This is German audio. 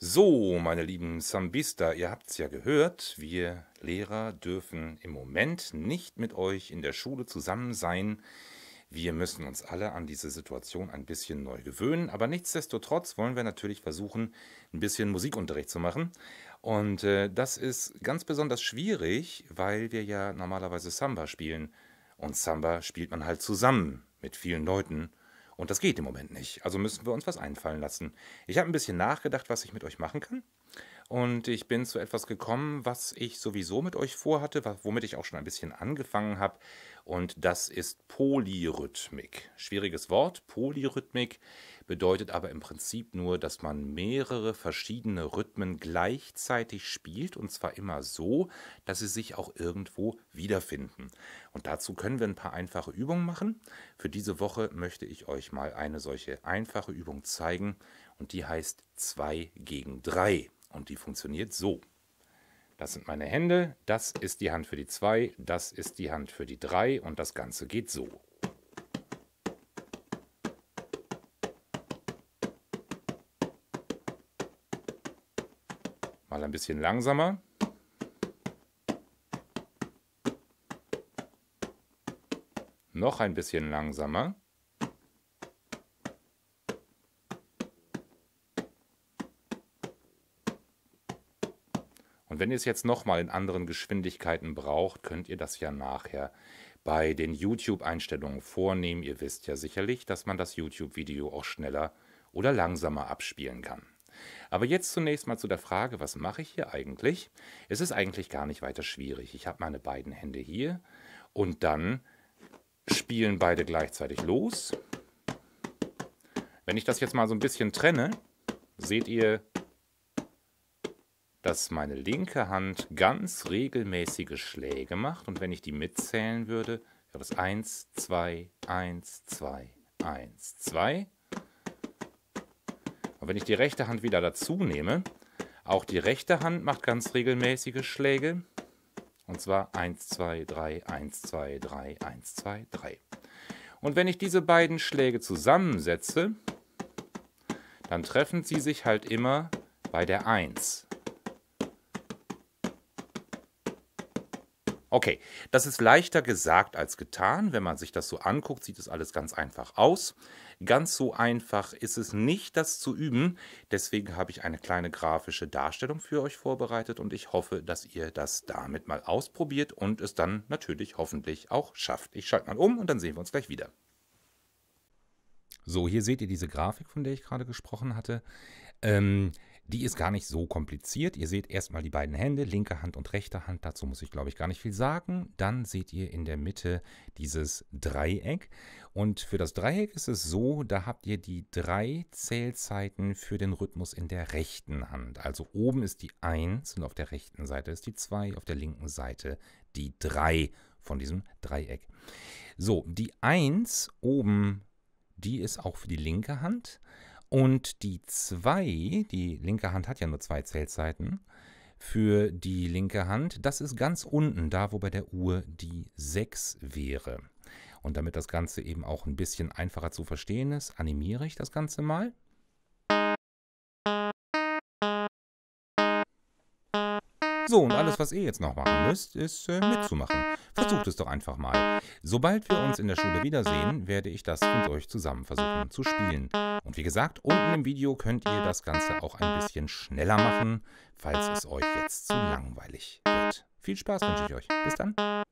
So, meine lieben Sambista, ihr habt es ja gehört, wir Lehrer dürfen im Moment nicht mit euch in der Schule zusammen sein. Wir müssen uns alle an diese Situation ein bisschen neu gewöhnen, aber nichtsdestotrotz wollen wir natürlich versuchen, ein bisschen Musikunterricht zu machen. Und äh, das ist ganz besonders schwierig, weil wir ja normalerweise Samba spielen. Und Samba spielt man halt zusammen mit vielen Leuten. Und das geht im Moment nicht. Also müssen wir uns was einfallen lassen. Ich habe ein bisschen nachgedacht, was ich mit euch machen kann. Und ich bin zu etwas gekommen, was ich sowieso mit euch vorhatte, womit ich auch schon ein bisschen angefangen habe. Und das ist Polyrhythmik. Schwieriges Wort. Polyrhythmik bedeutet aber im Prinzip nur, dass man mehrere verschiedene Rhythmen gleichzeitig spielt. Und zwar immer so, dass sie sich auch irgendwo wiederfinden. Und dazu können wir ein paar einfache Übungen machen. Für diese Woche möchte ich euch mal eine solche einfache Übung zeigen. Und die heißt 2 gegen 3. Und die funktioniert so. Das sind meine Hände, das ist die Hand für die 2, das ist die Hand für die 3 und das Ganze geht so. Mal ein bisschen langsamer. Noch ein bisschen langsamer. Und wenn ihr es jetzt nochmal in anderen Geschwindigkeiten braucht, könnt ihr das ja nachher bei den YouTube-Einstellungen vornehmen. Ihr wisst ja sicherlich, dass man das YouTube-Video auch schneller oder langsamer abspielen kann. Aber jetzt zunächst mal zu der Frage, was mache ich hier eigentlich? Es ist eigentlich gar nicht weiter schwierig. Ich habe meine beiden Hände hier und dann spielen beide gleichzeitig los. Wenn ich das jetzt mal so ein bisschen trenne, seht ihr, dass meine linke Hand ganz regelmäßige Schläge macht und wenn ich die mitzählen würde, wäre das 1, 2, 1, 2, 1, 2. Und wenn ich die rechte Hand wieder dazu nehme, auch die rechte Hand macht ganz regelmäßige Schläge. Und zwar 1, 2, 3, 1, 2, 3, 1, 2, 3. Und wenn ich diese beiden Schläge zusammensetze, dann treffen sie sich halt immer bei der 1. Okay, das ist leichter gesagt als getan. Wenn man sich das so anguckt, sieht es alles ganz einfach aus. Ganz so einfach ist es nicht, das zu üben. Deswegen habe ich eine kleine grafische Darstellung für euch vorbereitet und ich hoffe, dass ihr das damit mal ausprobiert und es dann natürlich hoffentlich auch schafft. Ich schalte mal um und dann sehen wir uns gleich wieder. So, hier seht ihr diese Grafik, von der ich gerade gesprochen hatte. Ähm, die ist gar nicht so kompliziert. Ihr seht erstmal die beiden Hände, linke Hand und rechte Hand. Dazu muss ich, glaube ich, gar nicht viel sagen. Dann seht ihr in der Mitte dieses Dreieck. Und für das Dreieck ist es so, da habt ihr die drei Zählzeiten für den Rhythmus in der rechten Hand. Also oben ist die 1 und auf der rechten Seite ist die 2, auf der linken Seite die 3 von diesem Dreieck. So, die 1 oben, die ist auch für die linke Hand. Und die 2, die linke Hand hat ja nur zwei Zählzeiten, für die linke Hand, das ist ganz unten, da wo bei der Uhr die 6 wäre. Und damit das Ganze eben auch ein bisschen einfacher zu verstehen ist, animiere ich das Ganze mal. so, und ah. alles, was ihr jetzt noch machen müsst, ist äh, mitzumachen. Versucht es doch einfach mal. Sobald wir uns in der Schule wiedersehen, werde ich das mit euch zusammen versuchen zu spielen. Und wie gesagt, unten im Video könnt ihr das Ganze auch ein bisschen schneller machen, falls es euch jetzt zu langweilig wird. Viel Spaß wünsche ich euch. Bis dann.